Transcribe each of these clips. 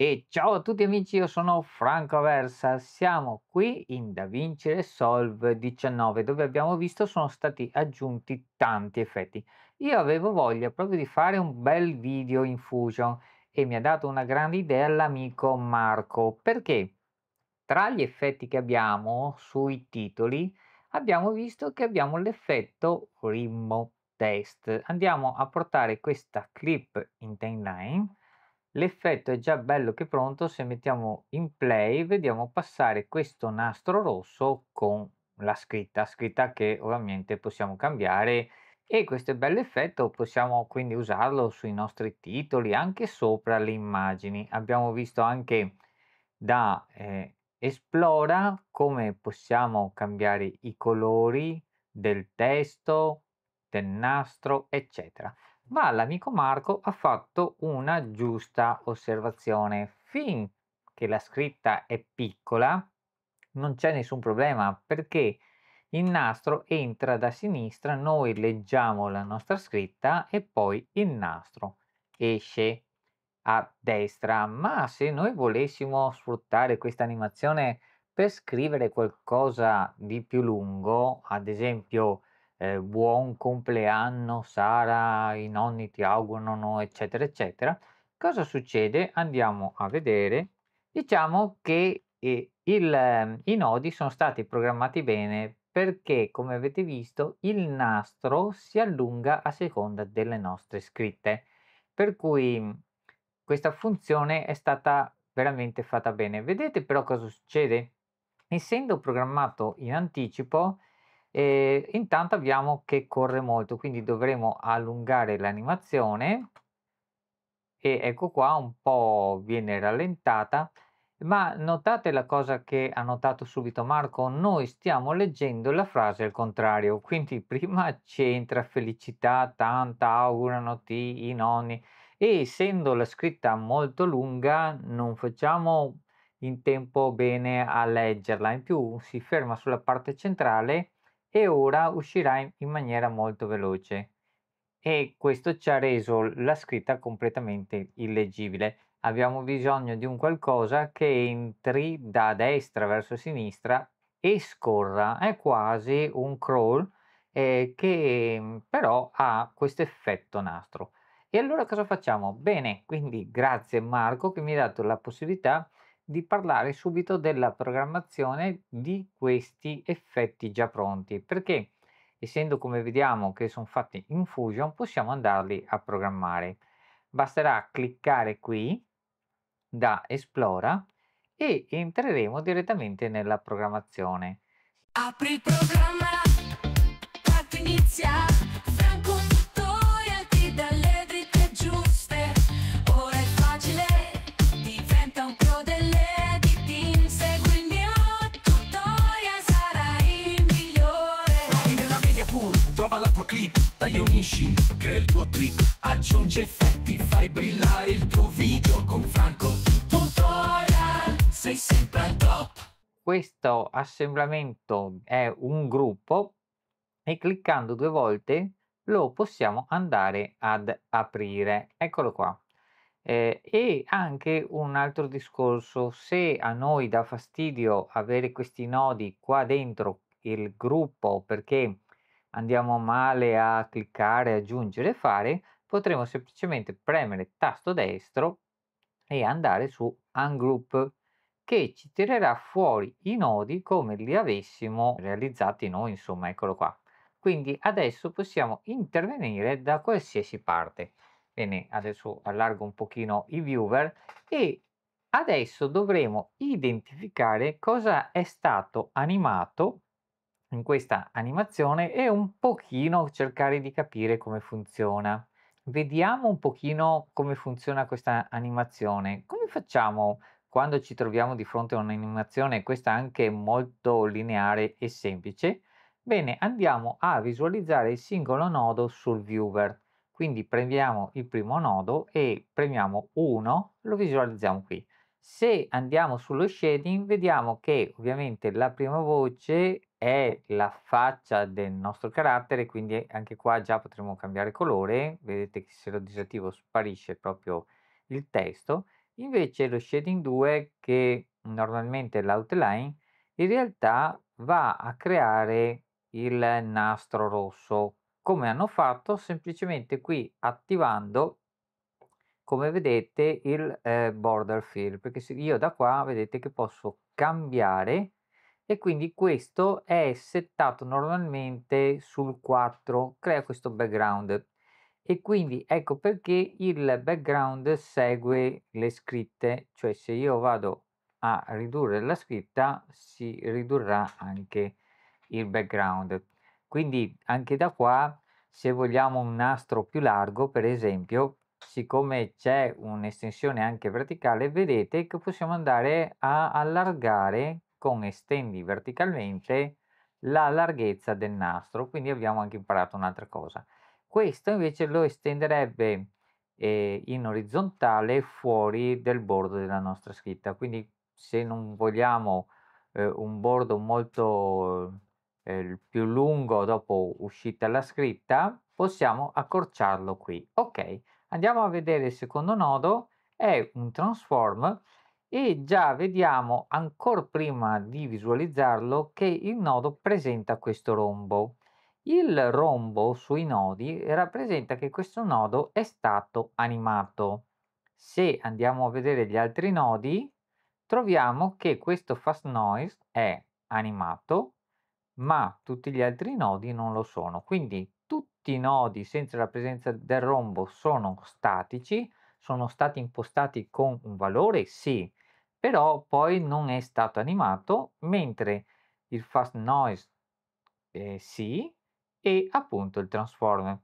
E ciao a tutti amici, io sono Franco Aversa, siamo qui in Da Vincere Solve 19 dove abbiamo visto sono stati aggiunti tanti effetti. Io avevo voglia proprio di fare un bel video in Fusion e mi ha dato una grande idea l'amico Marco perché tra gli effetti che abbiamo sui titoli abbiamo visto che abbiamo l'effetto Rimmo test. Andiamo a portare questa clip in timeline L'effetto è già bello che pronto, se mettiamo in play vediamo passare questo nastro rosso con la scritta, scritta che ovviamente possiamo cambiare e questo è bello effetto, possiamo quindi usarlo sui nostri titoli, anche sopra le immagini. Abbiamo visto anche da eh, Esplora come possiamo cambiare i colori del testo, del nastro, eccetera ma l'amico Marco ha fatto una giusta osservazione. Finché la scritta è piccola, non c'è nessun problema perché il nastro entra da sinistra, noi leggiamo la nostra scritta e poi il nastro esce a destra. Ma se noi volessimo sfruttare questa animazione per scrivere qualcosa di più lungo, ad esempio eh, buon compleanno Sara, i nonni ti augurano, eccetera, eccetera. Cosa succede? Andiamo a vedere. Diciamo che eh, il, eh, i nodi sono stati programmati bene perché, come avete visto, il nastro si allunga a seconda delle nostre scritte. Per cui mm, questa funzione è stata veramente fatta bene. Vedete però cosa succede? Essendo programmato in anticipo, e intanto abbiamo che corre molto, quindi dovremo allungare l'animazione e ecco qua un po' viene rallentata. Ma notate la cosa che ha notato subito Marco, noi stiamo leggendo la frase al contrario, quindi prima c'entra felicità, tanta, augurano ti, i nonni e essendo la scritta molto lunga non facciamo in tempo bene a leggerla, in più si ferma sulla parte centrale e ora uscirà in maniera molto veloce e questo ci ha reso la scritta completamente illeggibile. Abbiamo bisogno di un qualcosa che entri da destra verso sinistra e scorra, è quasi un crawl eh, che mm, però ha questo effetto nastro. E allora cosa facciamo? Bene, quindi grazie Marco che mi ha dato la possibilità di parlare subito della programmazione di questi effetti già pronti, perché essendo come vediamo che sono fatti in Fusion, possiamo andarli a programmare. Basterà cliccare qui da Esplora e entreremo direttamente nella programmazione. Apri il programma, fatti iniziare. clip, tagli unisci, crea il tuo trip, aggiungi effetti, fai brillare il tuo video con Franco Tutorial, sei sempre al top. Questo assemblamento è un gruppo e cliccando due volte lo possiamo andare ad aprire. Eccolo qua. Eh, e anche un altro discorso, se a noi dà fastidio avere questi nodi qua dentro il gruppo perché andiamo male a cliccare, aggiungere, fare, potremo semplicemente premere tasto destro e andare su Ungroup che ci tirerà fuori i nodi come li avessimo realizzati noi, insomma, eccolo qua. Quindi adesso possiamo intervenire da qualsiasi parte. Bene, adesso allargo un pochino i viewer e adesso dovremo identificare cosa è stato animato in questa animazione e un pochino cercare di capire come funziona. Vediamo un pochino come funziona questa animazione. Come facciamo quando ci troviamo di fronte a un'animazione, questa anche molto lineare e semplice? Bene, andiamo a visualizzare il singolo nodo sul viewer. Quindi prendiamo il primo nodo e premiamo 1, lo visualizziamo qui. Se andiamo sullo shading, vediamo che ovviamente la prima voce è la faccia del nostro carattere, quindi anche qua già potremo cambiare colore, vedete che se lo disattivo sparisce proprio il testo, invece lo shading 2 che normalmente è l'outline in realtà va a creare il nastro rosso come hanno fatto semplicemente qui attivando come vedete il eh, border fill perché se io da qua vedete che posso cambiare e quindi questo è settato normalmente sul 4, crea questo background e quindi ecco perché il background segue le scritte, cioè se io vado a ridurre la scritta si ridurrà anche il background. Quindi anche da qua se vogliamo un nastro più largo, per esempio, siccome c'è un'estensione anche verticale, vedete che possiamo andare a allargare con estendi verticalmente la larghezza del nastro, quindi abbiamo anche imparato un'altra cosa. Questo invece lo estenderebbe eh, in orizzontale fuori del bordo della nostra scritta, quindi se non vogliamo eh, un bordo molto eh, più lungo dopo uscita la scritta, possiamo accorciarlo qui. Ok, andiamo a vedere il secondo nodo, è un transform e già vediamo ancora prima di visualizzarlo che il nodo presenta questo rombo. Il rombo sui nodi rappresenta che questo nodo è stato animato. Se andiamo a vedere gli altri nodi, troviamo che questo fast noise è animato, ma tutti gli altri nodi non lo sono. Quindi tutti i nodi senza la presenza del rombo sono statici, sono stati impostati con un valore? Sì, però poi non è stato animato, mentre il Fast Noise eh, sì e appunto il Transform.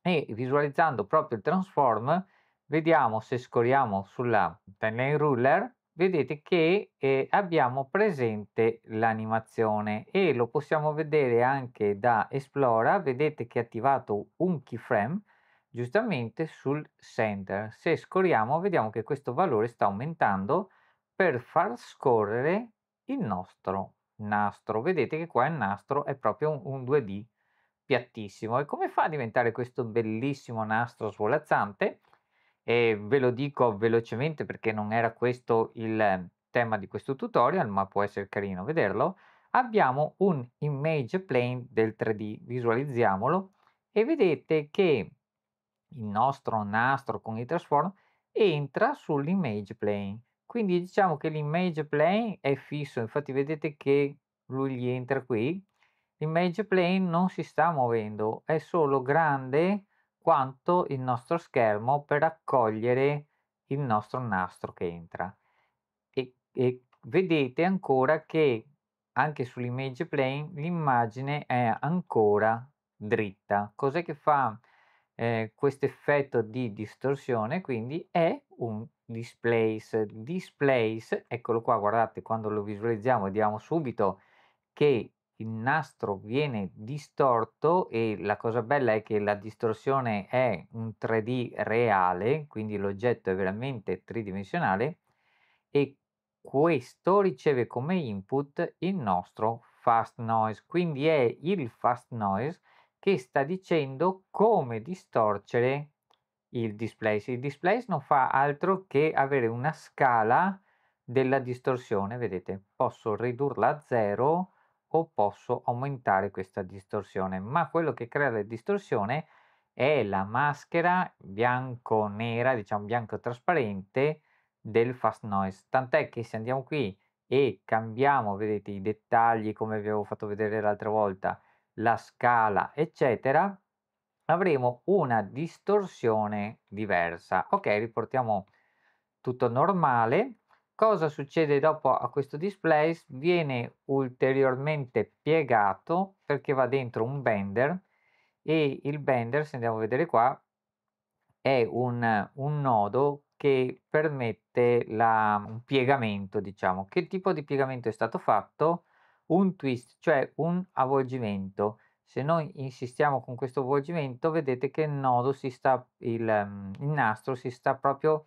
E visualizzando proprio il Transform, vediamo se scoriamo sulla timeline ruler, vedete che eh, abbiamo presente l'animazione e lo possiamo vedere anche da Esplora, vedete che è attivato un keyframe giustamente sul center. Se scoriamo vediamo che questo valore sta aumentando per far scorrere il nostro nastro. Vedete che qua il nastro è proprio un, un 2D piattissimo. E come fa a diventare questo bellissimo nastro svolazzante? E ve lo dico velocemente perché non era questo il tema di questo tutorial, ma può essere carino vederlo. Abbiamo un image plane del 3D, visualizziamolo e vedete che il nostro nastro con i transform entra sull'image plane quindi diciamo che l'image plane è fisso, infatti vedete che lui gli entra qui. L'image plane non si sta muovendo, è solo grande quanto il nostro schermo per accogliere il nostro nastro che entra. E, e vedete ancora che anche sull'image plane l'immagine è ancora dritta. Cos'è che fa eh, questo effetto di distorsione quindi è un displace. Displace, eccolo qua, guardate quando lo visualizziamo vediamo subito che il nastro viene distorto e la cosa bella è che la distorsione è un 3D reale, quindi l'oggetto è veramente tridimensionale e questo riceve come input il nostro fast noise, quindi è il fast noise che sta dicendo come distorcere il displace. Il display non fa altro che avere una scala della distorsione, vedete, posso ridurla a zero o posso aumentare questa distorsione, ma quello che crea la distorsione è la maschera bianco-nera, diciamo bianco-trasparente del fast noise, tant'è che se andiamo qui e cambiamo, vedete, i dettagli come vi avevo fatto vedere l'altra volta, la scala, eccetera, avremo una distorsione diversa. Ok, riportiamo tutto normale. Cosa succede dopo a questo display? Viene ulteriormente piegato perché va dentro un bender e il bender, se andiamo a vedere qua, è un, un nodo che permette la, un piegamento, diciamo. Che tipo di piegamento è stato fatto? un twist, cioè un avvolgimento. Se noi insistiamo con questo avvolgimento, vedete che il nodo si sta, il, ehm, il nastro si sta proprio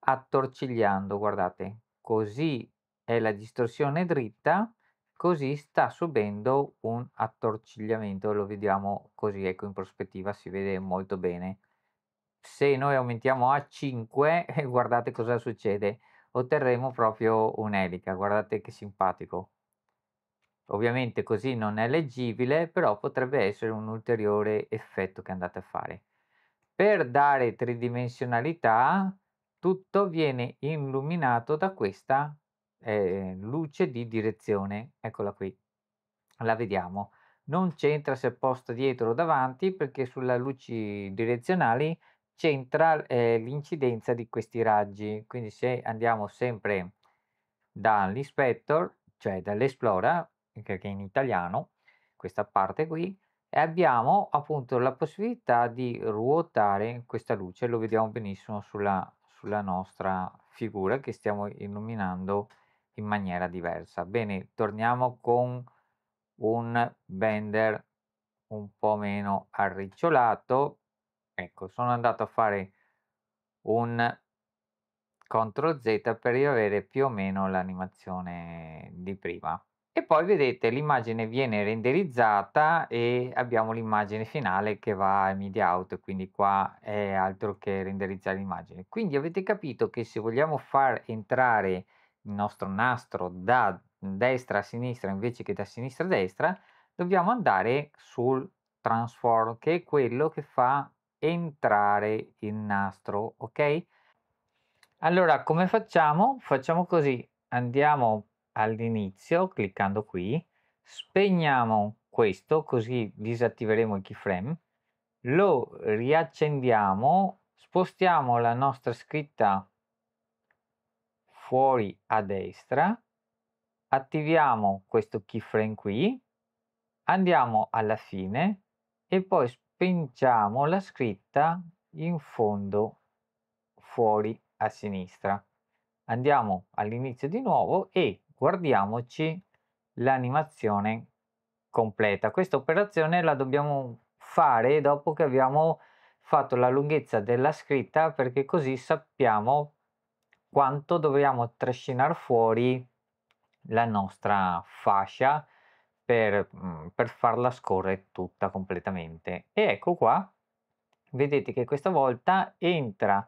attorcigliando, guardate, così è la distorsione dritta, così sta subendo un attorcigliamento, lo vediamo così, ecco in prospettiva si vede molto bene. Se noi aumentiamo a 5, guardate cosa succede, otterremo proprio un'elica, guardate che simpatico. Ovviamente così non è leggibile, però potrebbe essere un ulteriore effetto che andate a fare. Per dare tridimensionalità, tutto viene illuminato da questa eh, luce di direzione. Eccola qui, la vediamo. Non c'entra se è posta dietro o davanti, perché sulla luci direzionali c'entra eh, l'incidenza di questi raggi. Quindi se andiamo sempre dall'inspector, cioè dall'esplora, che è in italiano, questa parte qui, e abbiamo appunto la possibilità di ruotare questa luce, lo vediamo benissimo sulla, sulla nostra figura che stiamo illuminando in maniera diversa. Bene, torniamo con un bender un po' meno arricciolato. Ecco, sono andato a fare un CTRL Z per riavere più o meno l'animazione di prima e poi vedete l'immagine viene renderizzata e abbiamo l'immagine finale che va al media out quindi qua è altro che renderizzare l'immagine quindi avete capito che se vogliamo far entrare il nostro nastro da destra a sinistra invece che da sinistra a destra dobbiamo andare sul transform che è quello che fa entrare il nastro ok allora come facciamo facciamo così andiamo all'inizio cliccando qui, spegniamo questo così disattiveremo il keyframe, lo riaccendiamo, spostiamo la nostra scritta fuori a destra, attiviamo questo keyframe qui, andiamo alla fine e poi spingiamo la scritta in fondo fuori a sinistra. Andiamo all'inizio di nuovo e guardiamoci l'animazione completa. Questa operazione la dobbiamo fare dopo che abbiamo fatto la lunghezza della scritta perché così sappiamo quanto dobbiamo trascinare fuori la nostra fascia per, mm, per farla scorrere tutta completamente. E ecco qua, vedete che questa volta entra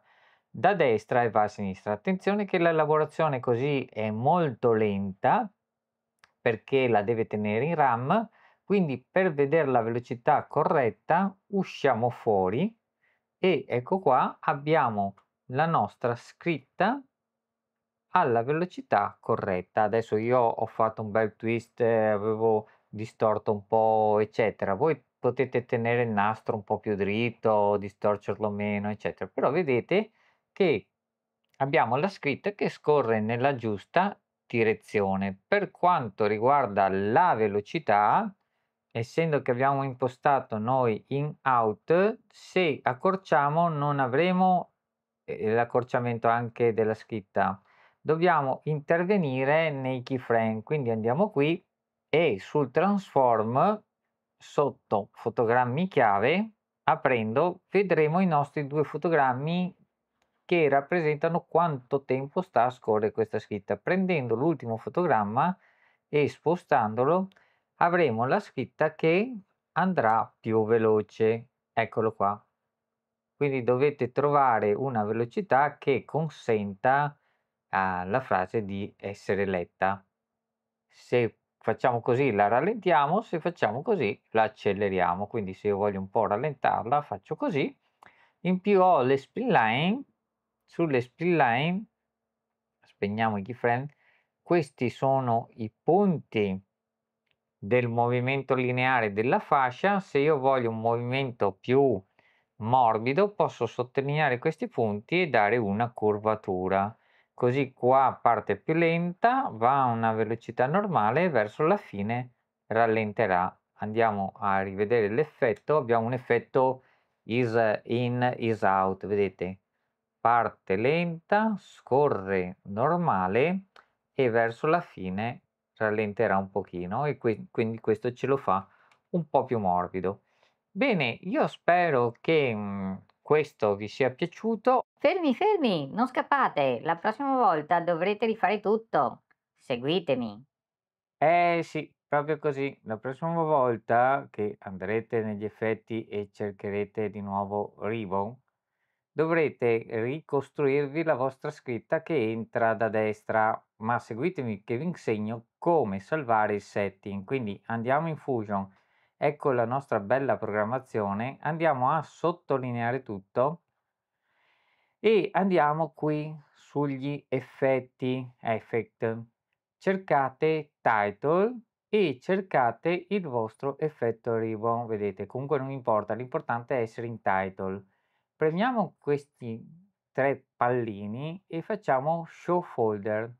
da destra e va a sinistra. Attenzione che la lavorazione così è molto lenta perché la deve tenere in RAM, quindi per vedere la velocità corretta usciamo fuori e ecco qua abbiamo la nostra scritta alla velocità corretta. Adesso io ho fatto un bel twist, avevo distorto un po', eccetera. Voi potete tenere il nastro un po' più dritto, distorcerlo meno, eccetera. Però vedete che abbiamo la scritta che scorre nella giusta direzione. Per quanto riguarda la velocità, essendo che abbiamo impostato noi in out, se accorciamo non avremo eh, l'accorciamento anche della scritta. Dobbiamo intervenire nei keyframe, quindi andiamo qui e sul transform sotto fotogrammi chiave aprendo vedremo i nostri due fotogrammi che rappresentano quanto tempo sta a scorrere questa scritta. Prendendo l'ultimo fotogramma e spostandolo avremo la scritta che andrà più veloce. Eccolo qua. Quindi dovete trovare una velocità che consenta alla ah, frase di essere letta. Se facciamo così la rallentiamo, se facciamo così la acceleriamo. Quindi se io voglio un po' rallentarla faccio così. In più ho le spin line sulle split line, spegniamo i keyframe, questi sono i punti del movimento lineare della fascia. Se io voglio un movimento più morbido posso sottolineare questi punti e dare una curvatura. Così qua parte più lenta, va a una velocità normale e verso la fine rallenterà. Andiamo a rivedere l'effetto, abbiamo un effetto is in, is out, vedete? parte lenta, scorre normale e verso la fine rallenterà un pochino e que- quindi questo ce lo fa un po' più morbido. Bene, io spero che mhmm, questo vi sia piaciuto. Fermi, fermi, non scappate, la prossima volta dovrete rifare tutto. Seguitemi. Eh sì, proprio così. La prossima volta che andrete negli effetti e cercherete di nuovo Ribbon, Dovrete ricostruirvi la vostra scritta che entra da destra, ma seguitemi che vi insegno come salvare il setting. Quindi andiamo in Fusion, ecco la nostra bella programmazione, andiamo a sottolineare tutto e andiamo qui sugli effetti, effect. Cercate title e cercate il vostro effetto ribbon, vedete comunque non importa, l'importante è essere in title Premiamo questi tre pallini e facciamo show folder.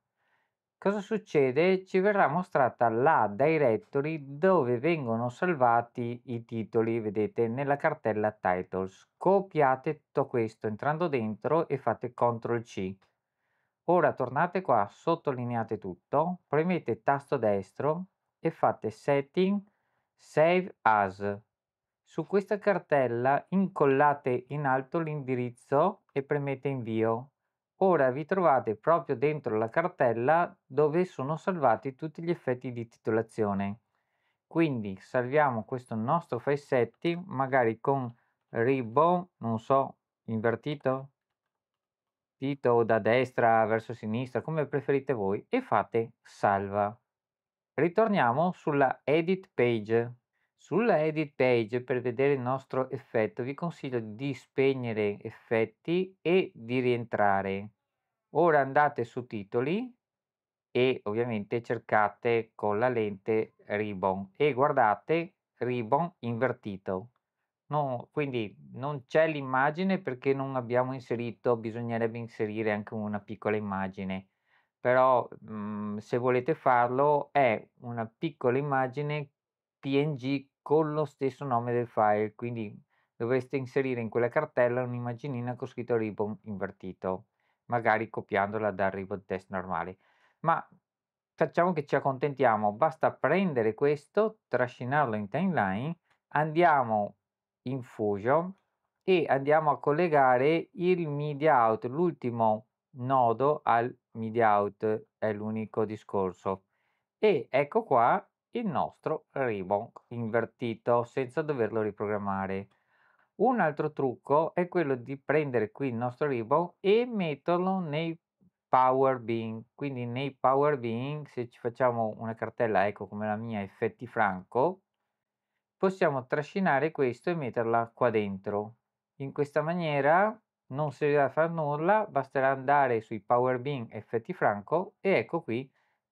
Cosa succede? Ci verrà mostrata la directory dove vengono salvati i titoli, vedete, nella cartella titles. Copiate tutto questo entrando dentro e fate CTRL C. Ora tornate qua, sottolineate tutto, premete tasto destro e fate setting save as su questa cartella incollate in alto l'indirizzo e premete invio. Ora vi trovate proprio dentro la cartella dove sono salvati tutti gli effetti di titolazione. Quindi salviamo questo nostro file setting magari con ribbon, non so, invertito, dito da destra verso sinistra, come preferite voi, e fate salva. Ritorniamo sulla edit page sulla edit page per vedere il nostro effetto vi consiglio di spegnere effetti e di rientrare. Ora andate su titoli e ovviamente cercate con la lente ribbon e guardate ribbon invertito. No, quindi non c'è l'immagine perché non abbiamo inserito, bisognerebbe inserire anche una piccola immagine però mh, mm, se volete farlo è una piccola immagine png con lo stesso nome del file, quindi dovreste inserire in quella cartella un'immaginina con scritto ribbon invertito, magari copiandola dal ribbon test normale. Ma facciamo che ci accontentiamo, basta prendere questo, trascinarlo in timeline, andiamo in Fusion e andiamo a collegare il media out, l'ultimo nodo al media out, è l'unico discorso. E ecco qua il nostro ribbon invertito senza doverlo riprogrammare. Un altro trucco è quello di prendere qui il nostro ribbon e metterlo nei power bin quindi nei power bin se ci facciamo una cartella ecco come la mia effetti franco possiamo trascinare questo e metterla qua dentro in questa maniera non servirà a fare nulla basterà andare sui power bin effetti franco e ecco qui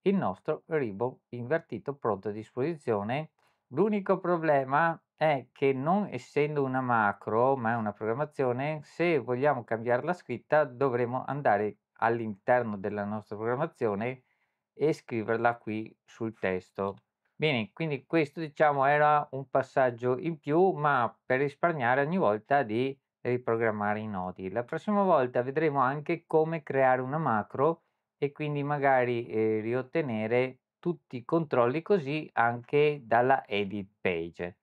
il nostro ribo invertito pronto a disposizione. L'unico problema è che non essendo una macro ma è una programmazione, se vogliamo cambiare la scritta dovremo andare all'interno della nostra programmazione e scriverla qui sul testo. Bene, quindi questo diciamo era un passaggio in più, ma per risparmiare ogni volta di riprogrammare i nodi. La prossima volta vedremo anche come creare una macro e quindi magari eh, riottenere tutti i controlli così anche dalla edit page.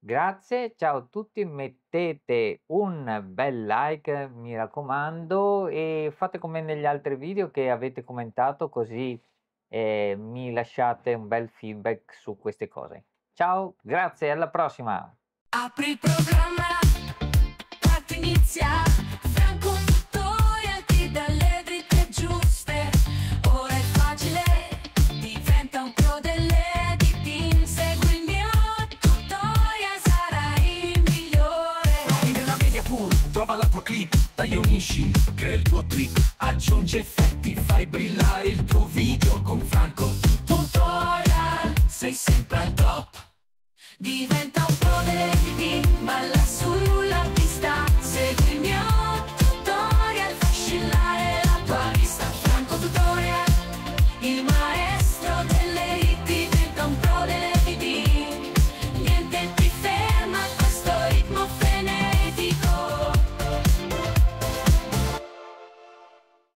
Grazie, ciao a tutti, mettete un bel like, mi raccomando, e fate come negli altri video che avete commentato così eh, mi lasciate un bel feedback su queste cose. Ciao, grazie, alla prossima! Apri il programma, fatti iniziare. prova la tua clip, dai unisci, crea il tuo trip Aggiungi effetti, fai brillare il tuo video con Franco Tutorial, sei sempre al top Diventa un pro delle TV, balla sulla